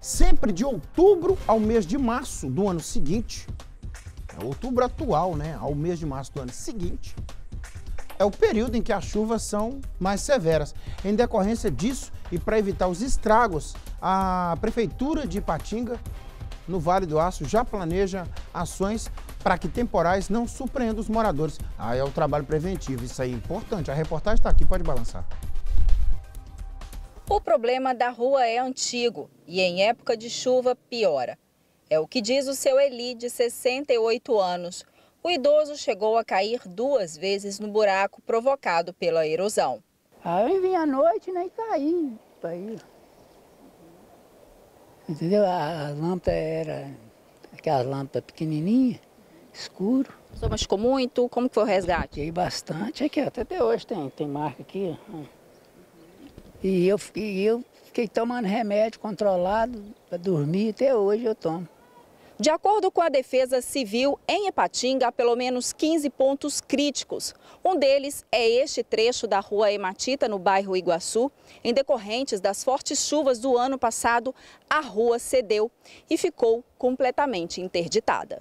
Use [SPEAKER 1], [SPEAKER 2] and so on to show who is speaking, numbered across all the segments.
[SPEAKER 1] sempre de outubro ao mês de março do ano seguinte, é outubro atual, né, ao mês de março do ano seguinte, é o período em que as chuvas são mais severas. Em decorrência disso e para evitar os estragos, a Prefeitura de Ipatinga, no Vale do Aço, já planeja ações para que temporais não surpreendam os moradores. Ah, é o trabalho preventivo, isso aí é importante. A reportagem está aqui, pode balançar.
[SPEAKER 2] O problema da rua é antigo e em época de chuva piora. É o que diz o seu Eli, de 68 anos. O idoso chegou a cair duas vezes no buraco provocado pela erosão. Aí eu vim à noite né, e caí. Aí. Entendeu? A, lâmpadas lâmpada era aquelas lâmpadas pequenininhas, escuro. O senhor machucou muito? Como que foi o resgate? Fiquei bastante. Aqui, até hoje tem, tem marca aqui. Ó. E eu, e eu fiquei tomando remédio controlado para dormir, até hoje eu tomo. De acordo com a Defesa Civil, em Ipatinga há pelo menos 15 pontos críticos. Um deles é este trecho da rua Hematita, no bairro Iguaçu. Em decorrentes das fortes chuvas do ano passado, a rua cedeu e ficou completamente interditada.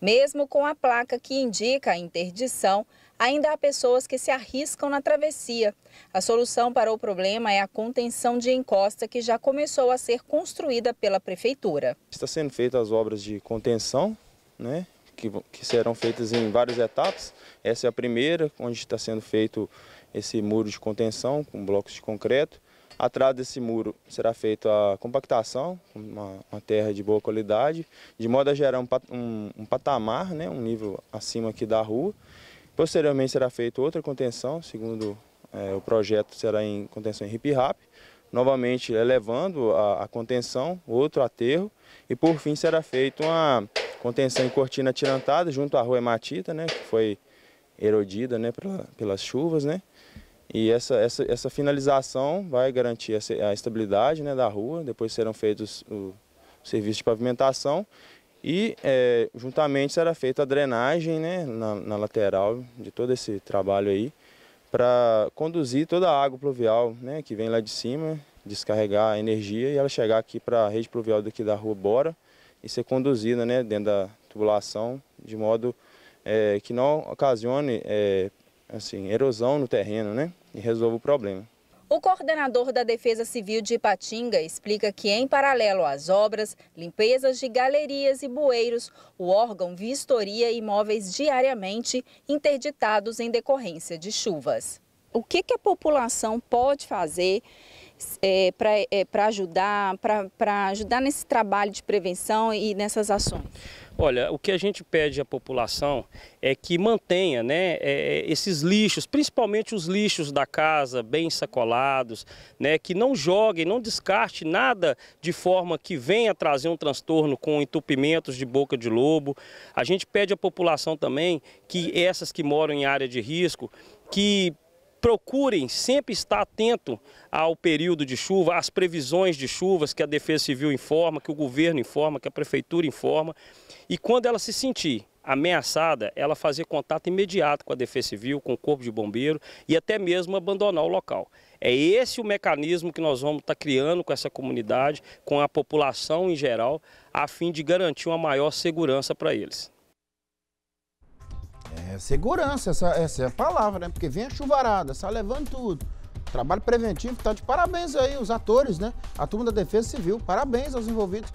[SPEAKER 2] Mesmo com a placa que indica a interdição, ainda há pessoas que se arriscam na travessia. A solução para o problema é a contenção de encosta que já começou a ser construída pela prefeitura.
[SPEAKER 3] Está sendo feitas as obras de contenção, né? Que, que serão feitas em várias etapas. Essa é a primeira, onde está sendo feito esse muro de contenção com blocos de concreto. Atrás desse muro será feita a compactação, uma, uma, terra de boa qualidade, de modo a gerar um, um, um patamar, né, um nível acima aqui da rua. Posteriormente será feita outra contenção, segundo é, o projeto será em contenção em hip novamente elevando a, a, contenção, outro aterro, e por fim será feita uma contenção em cortina tirantada junto à rua Hematita, né, que foi erodida né, pela, pelas chuvas. Né, e essa, essa, essa finalização vai garantir a, a estabilidade né, da rua, depois serão feitos o, o serviço de pavimentação e é, juntamente será feita a drenagem né, na, na lateral de todo esse trabalho aí, para conduzir toda a água pluvial né, que vem lá de cima, descarregar a energia e ela chegar aqui para a rede pluvial daqui da rua Bora e ser conduzida né, dentro da tubulação, de modo é, que não ocasione é, assim, erosão no terreno né, e resolva o problema.
[SPEAKER 2] O coordenador da Defesa Civil de Ipatinga explica que, em paralelo às obras, limpezas de galerias e bueiros, o órgão vistoria imóveis diariamente interditados em decorrência de chuvas. O que, que a população pode fazer é, para é, ajudar, para ajudar nesse trabalho de prevenção e nessas ações?
[SPEAKER 4] Olha, o que a gente pede à população é que mantenha né, é, é esses lixos, principalmente os lixos da casa, bem sacolados, né, que não joguem, não descarte nada de forma que venha trazer um transtorno com entupimentos de boca de lobo. A gente pede à população também que essas que moram em área de risco, que procurem sempre estar atento ao período de chuva, às previsões de chuvas que a Defesa Civil informa, que o governo informa, que a prefeitura informa. E quando ela se sentir ameaçada, ela fazer contato imediato com a Defesa Civil, com o Corpo de Bombeiro e até mesmo abandonar o local. É esse o mecanismo que nós vamos estar tá criando com essa comunidade, com a população em geral, a fim de garantir uma maior segurança para eles.
[SPEAKER 1] É segurança, essa, essa é a palavra, né? Porque vem a chuvarada, sai levando tudo. Trabalho preventivo, tá de parabéns aí os atores, né? A turma da Defesa Civil, parabéns aos envolvidos.